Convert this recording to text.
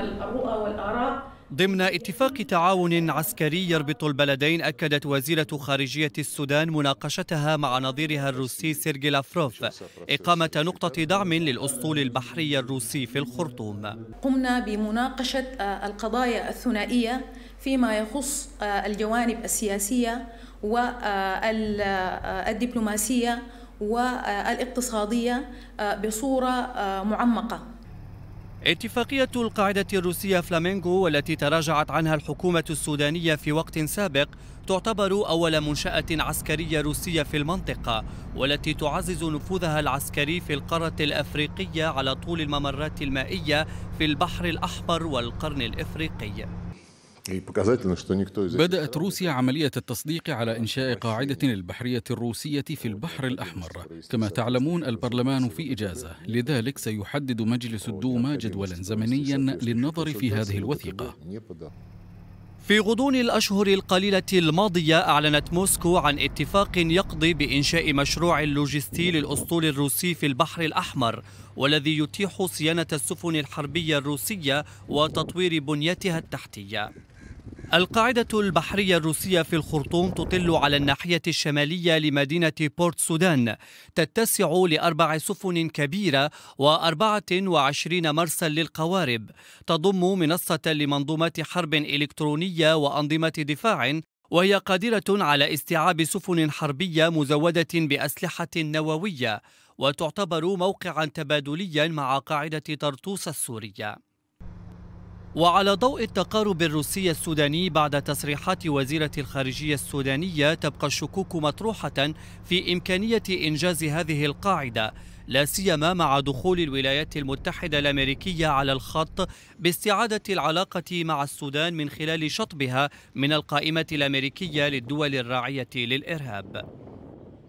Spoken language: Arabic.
الرؤى والآراء ضمن اتفاق تعاون عسكري يربط البلدين أكدت وزيرة خارجية السودان مناقشتها مع نظيرها الروسي سيرجي لافروف إقامة نقطة دعم للأسطول البحري الروسي في الخرطوم قمنا بمناقشة آه، القضايا الثنائية فيما يخص آه، الجوانب السياسية والدبلوماسية آه، والاقتصادية بصورة معمقة اتفاقية القاعدة الروسية فلامينغو والتي تراجعت عنها الحكومة السودانية في وقت سابق تعتبر أول منشأة عسكرية روسية في المنطقة والتي تعزز نفوذها العسكري في القارة الأفريقية على طول الممرات المائية في البحر الأحمر والقرن الإفريقي بدأت روسيا عملية التصديق على إنشاء قاعدة البحرية الروسية في البحر الأحمر كما تعلمون البرلمان في إجازة لذلك سيحدد مجلس الدوما جدولا زمنيا للنظر في هذه الوثيقة في غضون الأشهر القليلة الماضية أعلنت موسكو عن اتفاق يقضي بإنشاء مشروع لوجستي للأسطول الروسي في البحر الأحمر والذي يتيح صيانة السفن الحربية الروسية وتطوير بنيتها التحتية القاعدة البحرية الروسية في الخرطوم تطل على الناحية الشمالية لمدينة بورت سودان تتسع لأربع سفن كبيرة و24 مرسا للقوارب تضم منصة لمنظومات حرب إلكترونية وأنظمة دفاع وهي قادرة على استيعاب سفن حربية مزودة بأسلحة نووية وتعتبر موقعا تبادليا مع قاعدة طرطوس السورية وعلى ضوء التقارب الروسي السوداني بعد تصريحات وزيرة الخارجية السودانية تبقى الشكوك مطروحة في إمكانية إنجاز هذه القاعدة لا سيما مع دخول الولايات المتحدة الأمريكية على الخط باستعادة العلاقة مع السودان من خلال شطبها من القائمة الأمريكية للدول الراعية للإرهاب